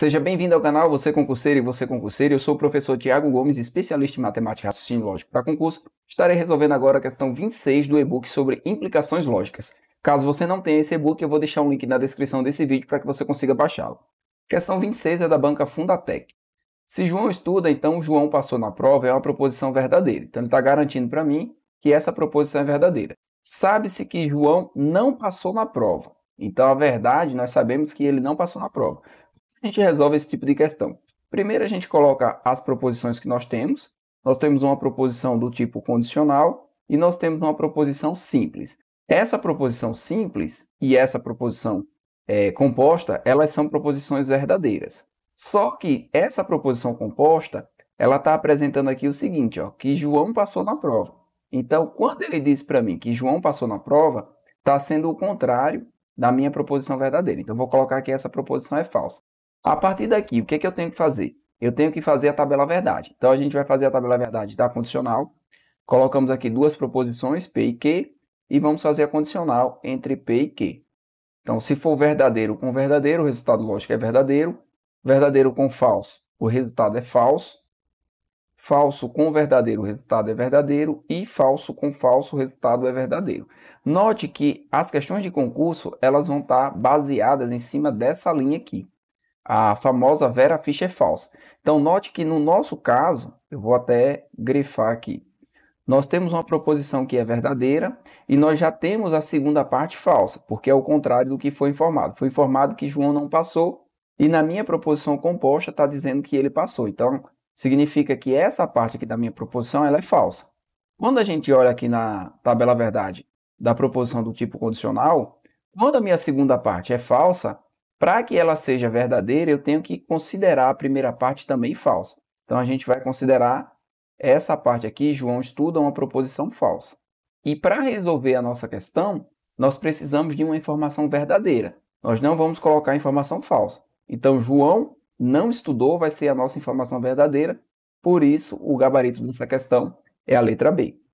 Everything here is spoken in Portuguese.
Seja bem-vindo ao canal Você é Concurseiro e Você é Concurseiro. Eu sou o professor Tiago Gomes, especialista em matemática e raciocínio lógico para concurso. Estarei resolvendo agora a questão 26 do e-book sobre implicações lógicas. Caso você não tenha esse e-book, eu vou deixar um link na descrição desse vídeo para que você consiga baixá-lo. Questão 26 é da banca Fundatec. Se João estuda, então João passou na prova é uma proposição verdadeira. Então ele está garantindo para mim que essa proposição é verdadeira. Sabe-se que João não passou na prova. Então, a verdade, nós sabemos que ele não passou na prova a gente resolve esse tipo de questão. Primeiro, a gente coloca as proposições que nós temos. Nós temos uma proposição do tipo condicional e nós temos uma proposição simples. Essa proposição simples e essa proposição é, composta, elas são proposições verdadeiras. Só que essa proposição composta, ela está apresentando aqui o seguinte, ó, que João passou na prova. Então, quando ele diz para mim que João passou na prova, está sendo o contrário da minha proposição verdadeira. Então, vou colocar que essa proposição é falsa. A partir daqui, o que, é que eu tenho que fazer? Eu tenho que fazer a tabela verdade. Então, a gente vai fazer a tabela verdade da condicional. Colocamos aqui duas proposições, P e Q, e vamos fazer a condicional entre P e Q. Então, se for verdadeiro com verdadeiro, o resultado lógico é verdadeiro. Verdadeiro com falso, o resultado é falso. Falso com verdadeiro, o resultado é verdadeiro. E falso com falso, o resultado é verdadeiro. Note que as questões de concurso, elas vão estar baseadas em cima dessa linha aqui a famosa Vera Fischer é falsa. Então, note que no nosso caso, eu vou até grifar aqui. Nós temos uma proposição que é verdadeira e nós já temos a segunda parte falsa, porque é o contrário do que foi informado. Foi informado que João não passou e na minha proposição composta está dizendo que ele passou. Então, significa que essa parte aqui da minha proposição ela é falsa. Quando a gente olha aqui na tabela verdade da proposição do tipo condicional, quando a minha segunda parte é falsa, para que ela seja verdadeira, eu tenho que considerar a primeira parte também falsa. Então a gente vai considerar essa parte aqui, João estuda uma proposição falsa. E para resolver a nossa questão, nós precisamos de uma informação verdadeira. Nós não vamos colocar informação falsa. Então João não estudou vai ser a nossa informação verdadeira. Por isso, o gabarito dessa questão é a letra B.